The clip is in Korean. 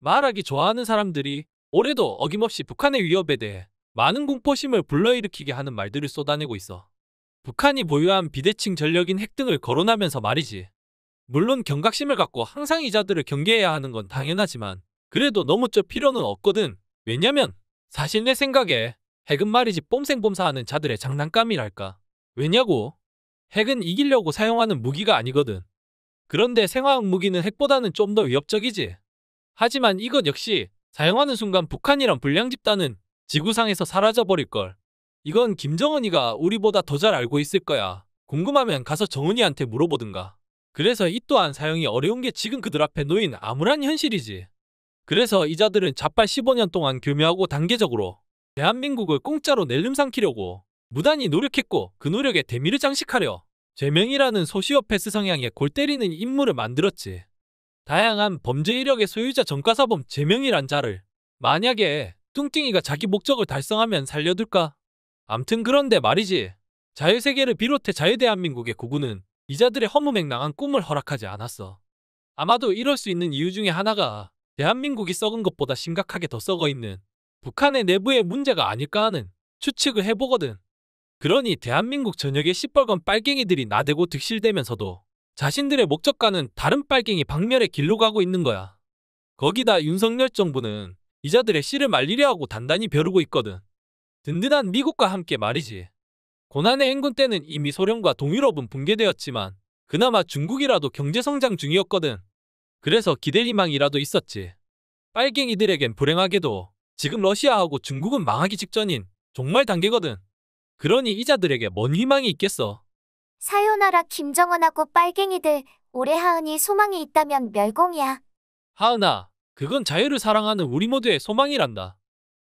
말하기 좋아하는 사람들이 올해도 어김없이 북한의 위협에 대해 많은 공포심을 불러일으키게 하는 말들을 쏟아내고 있어. 북한이 보유한 비대칭 전력인 핵 등을 거론하면서 말이지. 물론 경각심을 갖고 항상 이자들을 경계해야 하는 건 당연하지만 그래도 너무 쩔 필요는 없거든. 왜냐면 사실 내 생각에 핵은 말이지 뽐생뽐사하는 자들의 장난감이랄까. 왜냐고? 핵은 이기려고 사용하는 무기가 아니거든. 그런데 생화학 무기는 핵보다는 좀 더 위협적이지. 하지만 이것 역시 사용하는 순간 북한이란 불량 집단은 지구상에서 사라져버릴 걸. 이건 김정은이가 우리보다 더 잘 알고 있을 거야. 궁금하면 가서 정은이한테 물어보든가. 그래서 이 또한 사용이 어려운 게 지금 그들 앞에 놓인 암울한 현실이지. 그래서 이자들은 자빨 15년 동안 교묘하고 단계적으로 대한민국을 공짜로 낼름삼키려고 무단히 노력했고 그 노력에 대미를 장식하려 죄명이라는 소시오패스 성향에 골 때리는 임무를 만들었지. 다양한 범죄 이력의 소유자 전과사범 제명이란 자를 만약에 뚱뚱이가 자기 목적을 달성하면 살려둘까? 암튼 그런데 말이지 자유세계를 비롯해 자유대한민국의 고군은 이자들의 허무맹랑한 꿈을 허락하지 않았어. 아마도 이럴 수 있는 이유 중에 하나가 대한민국이 썩은 것보다 심각하게 더 썩어 있는 북한의 내부의 문제가 아닐까 하는 추측을 해보거든. 그러니 대한민국 전역의 시뻘건 빨갱이들이 나대고 득실대면서도 자신들의 목적과는 다른 빨갱이 박멸의 길로 가고 있는 거야. 거기다 윤석열 정부는 이자들의 씨를 말리려 하고 단단히 벼르고 있거든. 든든한 미국과 함께 말이지. 고난의 행군 때는 이미 소련과 동유럽은 붕괴되었지만 그나마 중국이라도 경제성장 중이었거든. 그래서 기대리망이라도 있었지. 빨갱이들에겐 불행하게도 지금 러시아하고 중국은 망하기 직전인 정말 단계거든. 그러니 이자들에게 뭔 희망이 있겠어. 사요나라 김정은하고 빨갱이들 올해 하은이 소망이 있다면 멸공이야. 하은아, 그건 자유를 사랑하는 우리 모두의 소망이란다.